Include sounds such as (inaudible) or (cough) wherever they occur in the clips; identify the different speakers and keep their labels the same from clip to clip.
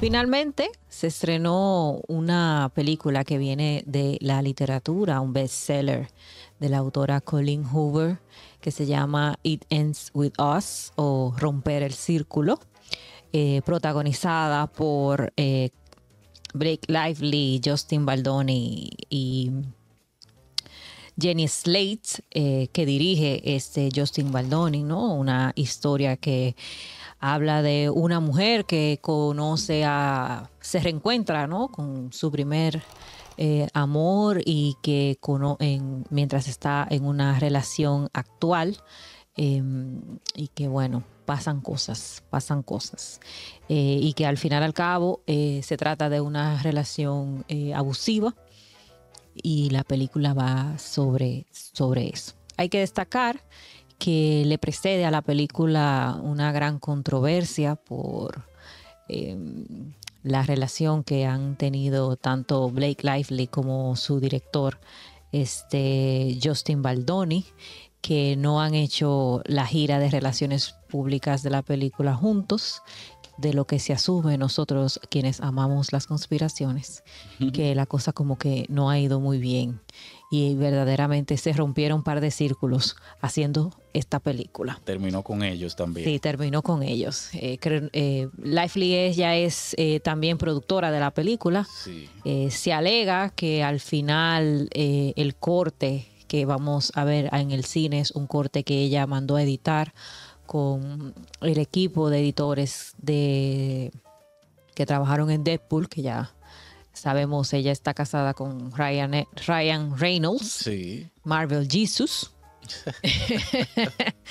Speaker 1: Finalmente se estrenó una película que viene de la literatura, un bestseller de la autora Colleen Hoover, que se llama It Ends With Us o Romper el Círculo, eh, protagonizada por eh, Blake Lively, Justin Baldoni y Jenny Slate, eh, que dirige este Justin Baldoni, ¿no? Una historia que habla de una mujer que conoce a, se reencuentra, Con su primer eh, amor y que mientras está en una relación actual em, y que bueno, pasan cosas, pasan cosas. Eh, y que al final al cabo se trata de una relación abusiva y la película va sobre, sobre eso. Hay que destacar que le precede a la película una gran controversia por em, la relación que han tenido tanto Blake Lively como su director este, Justin Baldoni, que no han hecho la gira de relaciones públicas de la película juntos de lo que se asume nosotros quienes amamos las conspiraciones, que la cosa como que no ha ido muy bien y verdaderamente se rompieron un par de círculos haciendo esta película.
Speaker 2: Terminó con ellos también. Sí,
Speaker 1: terminó con ellos. Eh, eh, ella es eh, también productora de la película. Eh, se alega que al final eh, el corte que vamos a ver en el cine es un corte que ella mandó a editar con el equipo de editores de que trabajaron en Deadpool, que ya sabemos, ella está casada con Ryan, Ryan Reynolds, Marvel Jesus. (laughs) (laughs)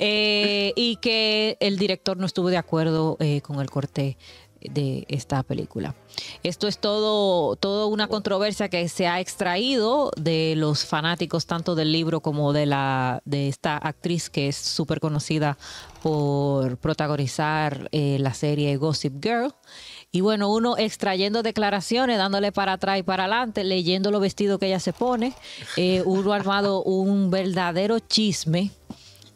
Speaker 1: Eh, y que el director no estuvo de acuerdo eh, con el corte de esta película. Esto es todo, toda una controversia que se ha extraído de los fanáticos tanto del libro como de la de esta actriz que es súper conocida por protagonizar eh, la serie Gossip Girl. Y bueno, uno extrayendo declaraciones, dándole para atrás y para adelante, leyendo lo vestido que ella se pone, eh, uno armado un verdadero chisme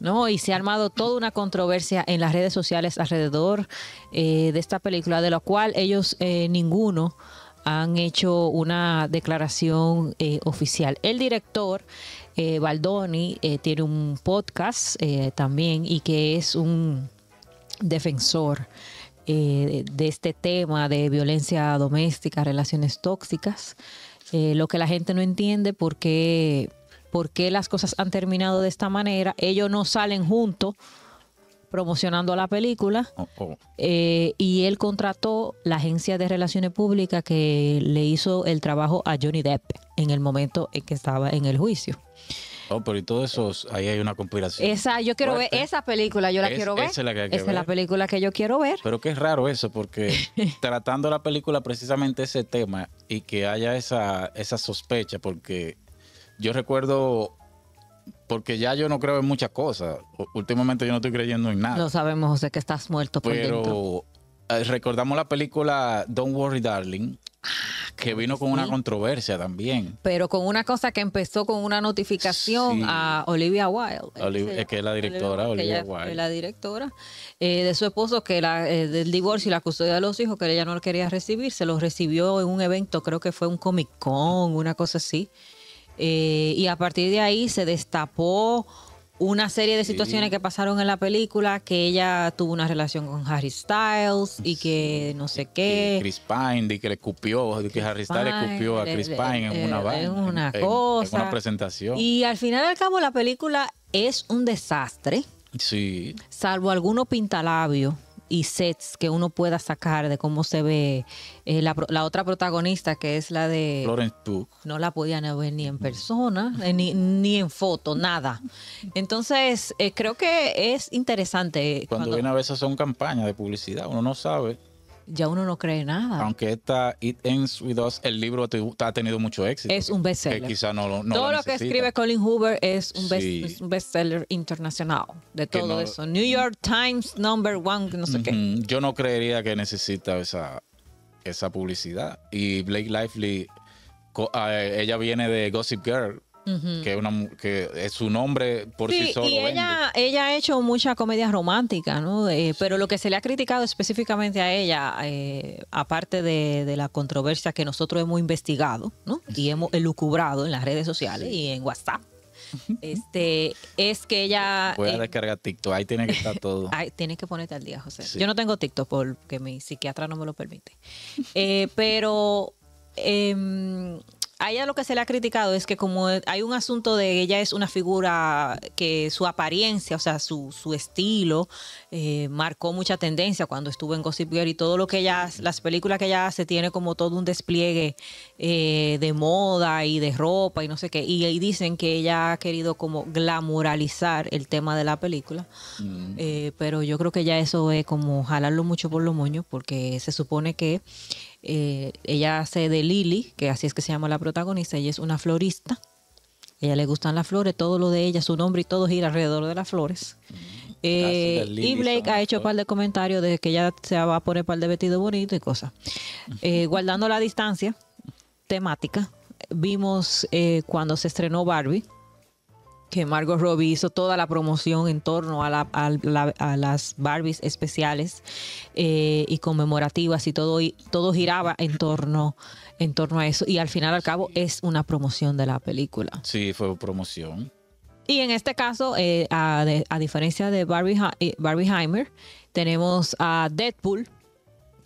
Speaker 1: ¿no? Y se ha armado toda una controversia en las redes sociales alrededor eh, de esta película, de la cual ellos eh, ninguno han hecho una declaración eh, oficial. El director Baldoni tiene un podcast también y que es un defensor de este tema de violencia doméstica, relaciones tóxicas. lo que la gente no entiende porque por qué las cosas han terminado de esta manera. Ellos no salen juntos promocionando la película oh, oh. Eh, y él contrató la agencia de relaciones públicas que le hizo el trabajo a Johnny Depp en el momento en que estaba en el juicio.
Speaker 2: Oh, pero y todo eso, ahí hay una conspiración. Esa,
Speaker 1: yo quiero ver esa película, yo la quiero ver. Esa es la, película que yo quiero ver.
Speaker 2: Pero qué raro eso, porque (laughs) tratando la película precisamente ese tema y que haya esa, esa sospecha, porque yo recuerdo, porque ya yo no creo en muchas cosas. Últimamente yo no estoy creyendo en nada.
Speaker 1: Lo sabemos, José, que estás muerto por Pero
Speaker 2: eh, recordamos la película Don't Worry Darling, ah, que vino con una controversia también.
Speaker 1: Pero con una cosa que empezó con una notificación a Olivia Wilde. es que es la directora, Olivia, Wilde. Es la directora eh, de su esposo, que la, eh, del divorcio y la custodia de los hijos, que ella no lo quería recibir, se los recibió en un evento, creo que fue un Comic Con, una cosa así. Eh, y a partir de ahí se destapó una serie de situaciones que pasaron en la película, que ella tuvo una relación con Harry Styles y que no sé qué.
Speaker 2: Chris Pine, que le escupió, Harry Styles escupió a Chris Pine en una, presentación.
Speaker 1: Y al final y al cabo la película es un desastre. Sí. Salvo algunos pintalabios y sets que uno pueda sacar de cómo se ve eh, la, otra protagonista, que es la de... Florence No la podían ver ni en persona, eh, ni, en foto, nada. Entonces, eh, creo que es interesante. Cuando, cuando... viene a
Speaker 2: veces son campañas de publicidad, uno
Speaker 1: no sabe ya uno no cree nada.
Speaker 2: Aunque esta It Ends With Us, el libro ha tenido mucho éxito. Es un bestseller. no, todo lo, que escribe
Speaker 1: Colin Hoover es un, best, bestseller internacional de todo eso. New York Times number one, no
Speaker 2: sé qué. Yo no creería que necesita esa, esa publicidad. Y Blake Lively, ah, ella viene de Gossip Girl que, es su nombre por sí, solo. Y ella,
Speaker 1: ella ha hecho muchas comedias románticas, ¿no? pero lo que se le ha criticado específicamente a ella, eh, aparte de, la controversia que nosotros hemos investigado, ¿no? Y hemos elucubrado en las redes sociales y en WhatsApp. Este, es que ella. Puedes eh,
Speaker 2: descargar TikTok, ahí tiene que estar (laughs) todo.
Speaker 1: tienes que ponerte al día, José. Yo no tengo TikTok porque mi psiquiatra no me lo permite. Eh, pero em, a ella lo que se le ha criticado es que como hay un asunto de ella es una figura que su apariencia, o sea, su, su estilo, eh, marcó mucha tendencia cuando estuvo en Gossip Girl y todo lo que ella, las películas que ella hace tiene como todo un despliegue eh, de moda y de ropa y no sé qué. Y, dicen que ella ha querido como glamoralizar el tema de la película. Mm. Eh, pero yo creo que ya eso es como jalarlo mucho por los moños porque se supone que eh, ella hace de Lily, que así es que se llama la protagonista, ella es una florista. A ella le gustan las flores, todo lo de ella, su nombre y todo gira alrededor de las flores. Mm. y Blake ha hecho un par de comentarios de que ella se va a poner un par de vestidos bonitos y cosas. guardando la distancia, temática. Vimos eh, cuando se estrenó Barbie, que Margot Robbie hizo toda la promoción en torno a, las Barbies especiales eh, y conmemorativas y todo, y todo giraba en torno, en torno a eso. Y al final al cabo es una promoción de la película. Sí, fue promoción. Y en este caso, eh, a, diferencia de Barbie, Barbieheimer, tenemos a Deadpool,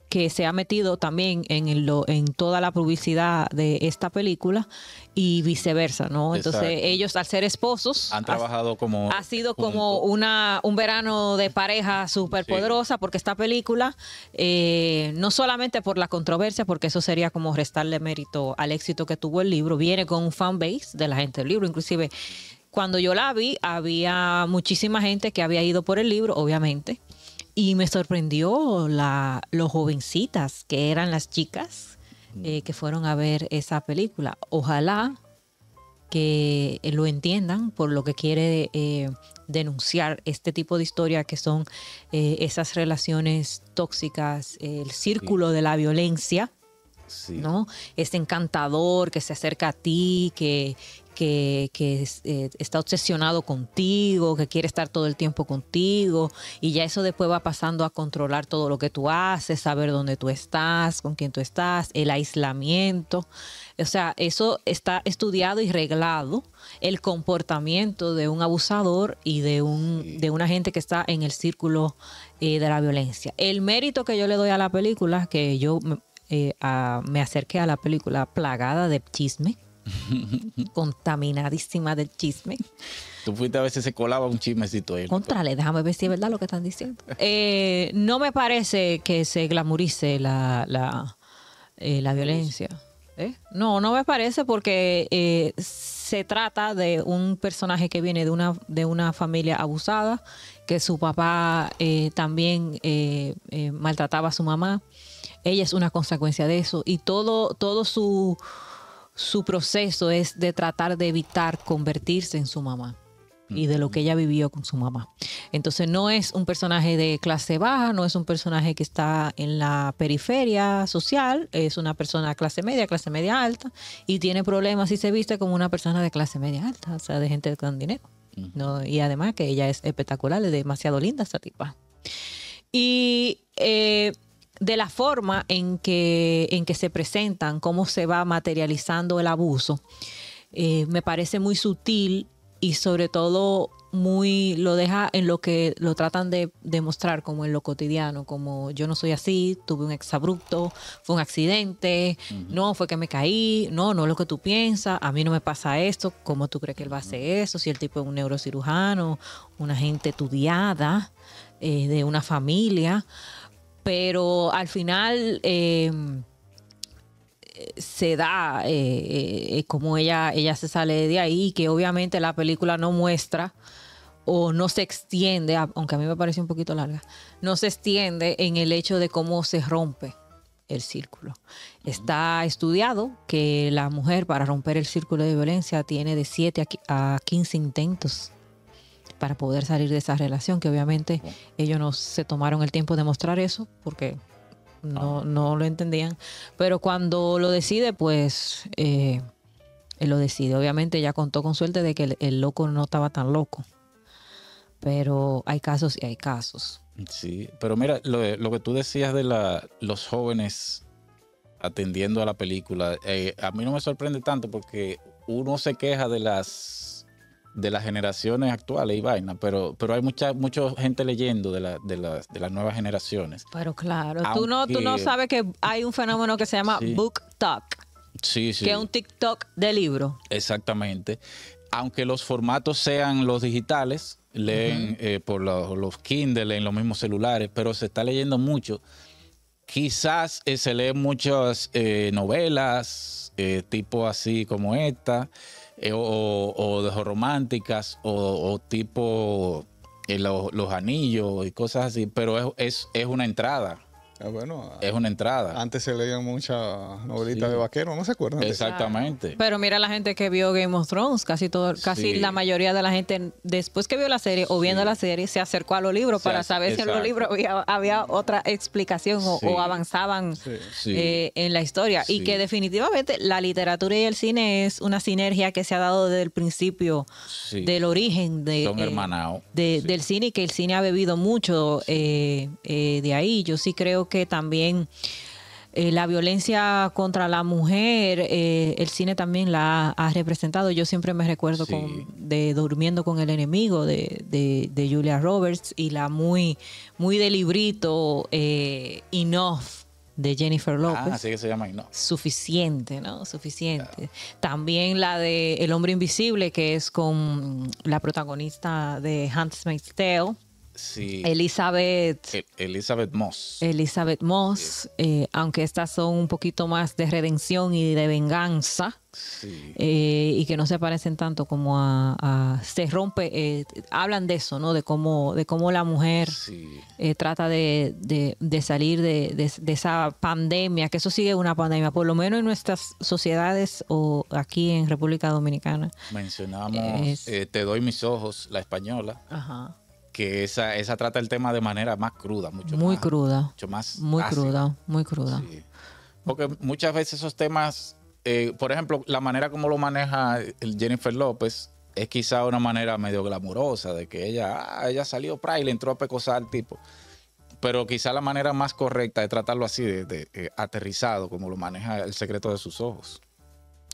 Speaker 1: que se ha metido también en, en toda la publicidad de esta película y viceversa, ¿no? Entonces ellos al ser esposos han trabajado como ha sido como una un verano de pareja súper poderosa porque esta película eh, no solamente por la controversia porque eso sería como restarle mérito al éxito que tuvo el libro viene con un fan base de la gente del libro, inclusive cuando yo la vi había muchísima gente que había ido por el libro, obviamente y me sorprendió la, jovencitas que eran las chicas mm. eh, que fueron a ver esa película. Ojalá que eh, lo entiendan por lo que quiere eh, denunciar este tipo de historia que son esas relaciones tóxicas, el círculo de la violencia. ¿no? Este encantador que se acerca a ti, que, que, eh, está obsesionado contigo, que quiere estar todo el tiempo contigo, y ya eso después va pasando a controlar todo lo que tú haces, saber dónde tú estás, con quién tú estás, el aislamiento. O sea, eso está estudiado y reglado el comportamiento de un abusador y de, un, de una gente que está en el círculo eh, de la violencia. El mérito que yo le doy a la película, que yo me eh, acerqué a la película plagada de chisme,
Speaker 2: (laughs)
Speaker 1: contaminadísima del chisme.
Speaker 2: Tú fuiste a veces se colaba un chismecito ahí.
Speaker 1: Contrale, déjame ver si es verdad lo que están diciendo. Eh, no me parece que se glamurice eh, la, violencia. ¿eh? No, no me parece porque se trata de un personaje que viene de una, de una familia abusada, que su papá también maltrataba a su mamá. Ella es una consecuencia de eso y todo, todo su su proceso es de tratar de evitar convertirse en su mamá y de lo que ella vivió con su mamá. Entonces no es un personaje de clase baja, no es un personaje que está en la periferia social, es una persona clase media, clase media alta, y tiene problemas y se viste como una persona de clase media alta, o sea, de gente con dinero. ¿no? Y además que ella es espectacular, es demasiado linda esta tipa. Y eh, de la forma en que, en que se presentan, cómo se va materializando el abuso, eh, me parece muy sutil y sobre todo muy lo deja en lo que lo tratan de demostrar como en lo cotidiano, como yo no soy así, tuve un exabrupto, fue un accidente, no fue que me caí, no, no es lo que tú piensas, a mí no me pasa esto, ¿cómo tú crees que él va a hacer eso? Si el tipo es un neurocirujano, una gente estudiada, eh, de una familia, pero al final eh, se da eh, eh, eh, como ella, ella se sale de ahí, que obviamente la película no muestra o no se extiende, aunque a mí me parece un poquito larga, no se extiende en el hecho de cómo se rompe el círculo. Está estudiado que la mujer para romper el círculo de violencia tiene de 7 a 15 intentos para poder salir de esa relación, que obviamente ellos no se tomaron el tiempo de mostrar eso porque no, ah. lo entendían. Pero cuando lo decide, pues eh, él lo decide. Obviamente ya contó con suerte de que el, loco no estaba tan loco. Pero hay casos y hay casos.
Speaker 2: Sí, pero mira, lo, que tú decías de la, los jóvenes atendiendo a la película, eh, a mí no me sorprende tanto porque uno se queja de las de las generaciones actuales y vaina, pero, pero hay mucha, mucha gente leyendo de, las nuevas generaciones.
Speaker 1: Pero claro, tú, no, tú no sabes que hay un fenómeno que se llama Book Talk. Que es un TikTok de libro.
Speaker 2: Exactamente. Aunque los formatos sean los digitales, leen eh, por los, Kindle, en los mismos celulares, pero se está leyendo mucho. Quizás eh, se leen muchas eh, novelas, tipo así como esta. Eh, o, de románticas o, tipo eh, los, anillos y cosas así, pero es, es una entrada. Ah, bueno, es una entrada. Antes se leían muchas novelitas de vaquero, no se acuerdan. Exactamente.
Speaker 1: Pero mira la gente que vio Game of Thrones, casi todo, casi la mayoría de la gente después que vio la serie o viendo la serie se acercó a los libros para saber si en los libros había, otra explicación o, avanzaban eh, en la historia y que definitivamente la literatura y el cine es una sinergia que se ha dado desde el principio del origen de, eh, del cine y que el cine ha bebido mucho eh, de ahí. Yo sí creo que también eh, la violencia contra la mujer, eh, el cine también la ha, representado. Yo siempre me recuerdo de Durmiendo con el Enemigo de, Julia Roberts y la muy, muy de librito eh, Enough de Jennifer ah, Lopez así
Speaker 2: que se llama Enough.
Speaker 1: Suficiente, ¿no? Suficiente. También la de El Hombre Invisible, que es con la protagonista de Hans Tale. Elizabeth. E-,
Speaker 2: Elizabeth Moss.
Speaker 1: Elizabeth Moss, eh, aunque estas son un poquito más de redención y de venganza. Eh, y que no se parecen tanto como a, se rompe eh, hablan de eso no de cómo de cómo la mujer trata de, de, salir de, de, esa pandemia que eso sigue una pandemia por lo menos en nuestras sociedades o aquí en República Dominicana
Speaker 2: mencionamos te doy mis ojos la española Ajá que esa, esa trata el tema de manera más cruda, mucho muy cruda.
Speaker 1: Mucho más. Muy cruda, muy cruda.
Speaker 2: Porque muchas veces esos temas, eh, por ejemplo, la manera como lo maneja Jennifer López es quizá una manera medio glamurosa de que ella, ah, ella salió pra y le entró a pecosar al tipo. Pero quizá la manera más correcta de tratarlo así, de, eh, aterrizado, como lo maneja el secreto de sus ojos.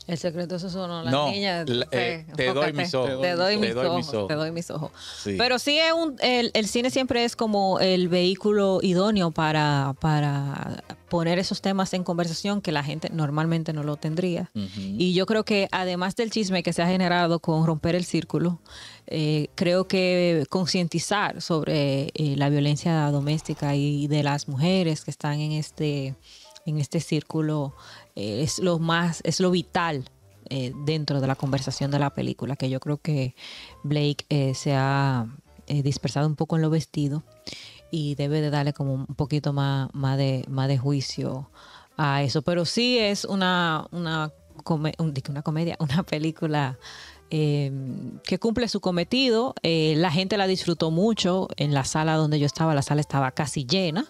Speaker 1: El secreto es eso, no. Las niñas. La, eh, te, doy mis ojos. Te doy mis, Pero sí, es el, cine siempre es como el vehículo idóneo para, para poner esos temas en conversación que la gente normalmente no lo tendría. Y yo creo que además del chisme que se ha generado con romper el círculo, eh, creo que concientizar sobre eh, la violencia doméstica y de las mujeres que están en este en este círculo es lo más, es lo vital eh, dentro de la conversación de la película, que yo creo que Blake eh, se ha eh, dispersado un poco en lo vestido y debe de darle como un poquito más, más, de, más de juicio a eso. Pero sí es una, una, una comedia, (laughs) una película Em, que cumple su cometido. Eh, la gente la disfrutó mucho en la sala donde yo estaba, la sala estaba casi llena.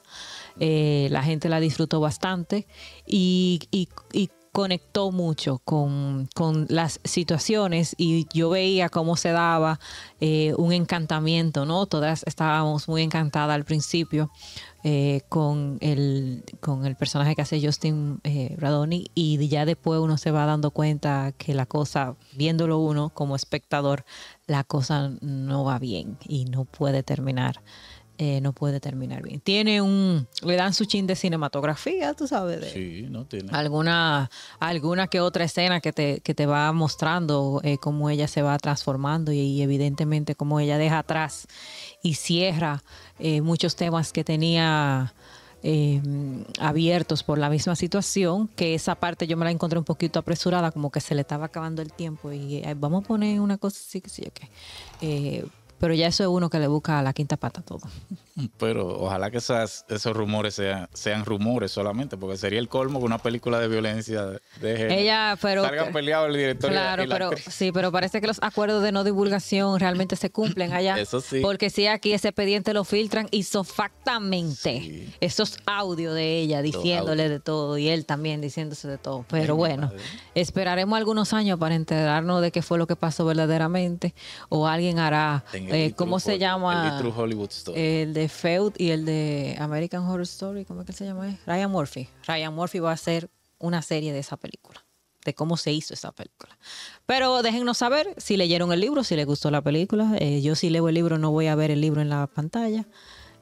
Speaker 1: Eh, la gente la disfrutó bastante y, y, y conectó mucho con, las situaciones y yo veía cómo se daba eh, un encantamiento, ¿no? Todas estábamos muy encantadas al principio eh, con, el, con el personaje que hace Justin eh, y ya después uno se va dando cuenta que la cosa, viéndolo uno como espectador, la cosa no va bien y no puede terminar eh, no puede terminar bien. Tiene un, le dan su chin de cinematografía, tú sabes, de
Speaker 2: sí, no tiene.
Speaker 1: Alguna, alguna que otra escena que te, que te va mostrando eh, cómo ella se va transformando y, evidentemente cómo ella deja atrás y cierra eh, muchos temas que tenía. abiertos por la misma situación, que esa parte yo me la encontré un poquito apresurada, como que se le estaba acabando el tiempo y vamos a poner una cosa así que sí, ok. Pero ya eso es uno que le busca la quinta pata todo.
Speaker 2: Pero ojalá que esas, esos rumores sean, rumores solamente, porque sería el colmo que una película de violencia de, Ella, pero, salgan peleado el director. Claro, y la pero sí,
Speaker 1: pero parece que los acuerdos de no divulgación realmente se cumplen allá. (laughs) Eso sí. Porque si aquí ese expediente lo filtran isofactamente. Sí. Esos audios de ella diciéndole de todo y él también diciéndose de todo. Pero bueno, esperaremos algunos años para enterarnos de qué fue lo que pasó verdaderamente o alguien hará eh, ¿Cómo se llama? El Hollywood El de Feud y el de American Horror Story, ¿cómo es que se llama? Ryan Murphy. Ryan Murphy va a hacer una serie de esa película, de cómo se hizo esa película. Pero déjenos saber si leyeron el libro, si les gustó la película. Eh, yo si leo el libro no voy a ver el libro en la pantalla.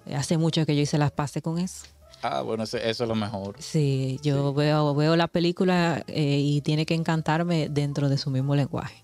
Speaker 1: Eh, hace mucho que yo hice las pases con eso.
Speaker 2: Ah, bueno, eso, es lo mejor.
Speaker 1: Sí, yo Veo, veo la película y tiene que encantarme dentro de su mismo lenguaje.